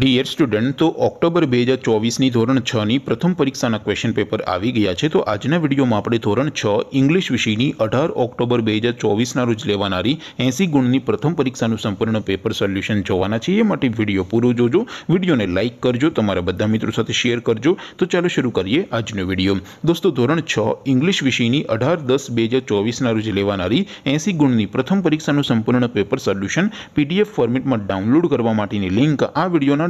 dear student તો October બે હજાર ચોવીસની ધોરણ છની પ્રથમ પરીક્ષાના ક્વેશ્ચન પેપર આવી ગયા છે તો આજના વિડીયોમાં આપણે ધોરણ છ ઇંગ્લિશ વિષયની અઢાર ઓક્ટોબર બે હજાર ચોવીસના રોજ લેવાનારી એંસી ગુણની પ્રથમ પરીક્ષાનું સંપૂર્ણ પેપર સોલ્યુશન જોવાના છે એ માટે વિડીયો પૂરો જોજો વિડીયોને લાઇક કરજો તમારા બધા મિત્રો સાથે શેર કરજો તો ચાલો શરૂ કરીએ આજનો વિડીયો દોસ્તો ધોરણ છ ઇંગ્લિશ વિષયની અઢાર દસ બે હજાર ચોવીસના રોજ લેવાનારી એંસી ગુણની પ્રથમ પરીક્ષાનું સંપૂર્ણ પેપર સોલ્યુશન પીડીએફ ફોર્મેટમાં ડાઉનલોડ કરવા માટેની લિંક આ વિડીયોના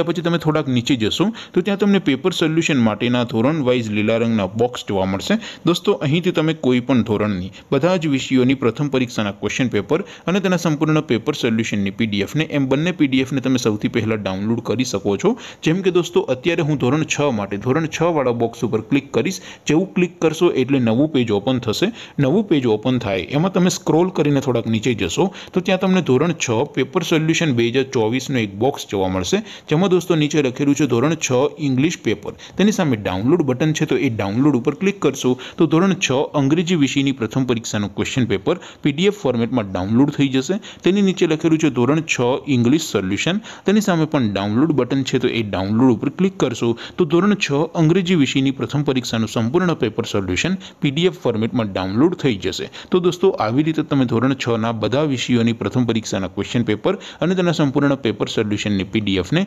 ગયા પછી તમે થોડાક નીચે જશો તો ત્યાં તમને પેપર સોલ્યુશન માટેના ધોરણ વાઇઝ લીલા રંગના બોક્સ જોવા મળશે દોસ્તો અહીંથી તમે કોઈ પણ ધોરણની બધા જ વિષયોની પ્રથમ પરીક્ષાના ક્વેશ્ચન પેપર અને તેના સંપૂર્ણ પેપર સોલ્યુશનની પીડીએફને એમ બંને પીડીએફને તમે સૌથી પહેલાં ડાઉનલોડ કરી શકો છો જેમ કે દોસ્તો અત્યારે હું ધોરણ છ માટે ધોરણ છ વાળા બોક્સ ઉપર ક્લિક કરીશ જેવું ક્લિક કરશો એટલે નવું પેજ ઓપન થશે નવું પેજ ઓપન થાય એમાં તમે સ્ક્રોલ કરીને થોડાક નીચે જશો તો ત્યાં તમને ધોરણ છ પેપર સોલ્યુશન બે હજાર ચોવીસનો એક બોક્સ જોવા મળશે જેમાં જેમાં દોસ્તો નીચે લખેલું છે ધોરણ છ ઇંગ્લિશ પેપર તેની સામે ડાઉનલોડ બટન છે તો એ ડાઉનલોડ ઉપર ક્લિક કરશો તો ધોરણ છ અંગ્રેજી વિષયની પ્રથમ પરીક્ષાનું ક્વેશ્ચન પેપર પીડીએફ ફોર્મેટમાં ડાઉનલોડ થઈ જશે તેની નીચે લખેલું છે ધોરણ છ ઇંગ્લિશ સોલ્યુશન તેની સામે પણ ડાઉનલોડ બટન છે તો એ ડાઉનલોડ ઉપર ક્લિક કરશો તો ધોરણ છ અંગ્રેજી વિષયની પ્રથમ પરીક્ષાનું સંપૂર્ણ પેપર સોલ્યુશન પીડીએફ ફોર્મેટમાં ડાઉનલોડ થઈ જશે તો દોસ્તો આવી રીતે તમે ધોરણ છના બધા વિષયોની પ્રથમ પરીક્ષાના ક્વેશ્ચન પેપર અને તેના સંપૂર્ણ પેપર સોલ્યુશનની પીડીએફને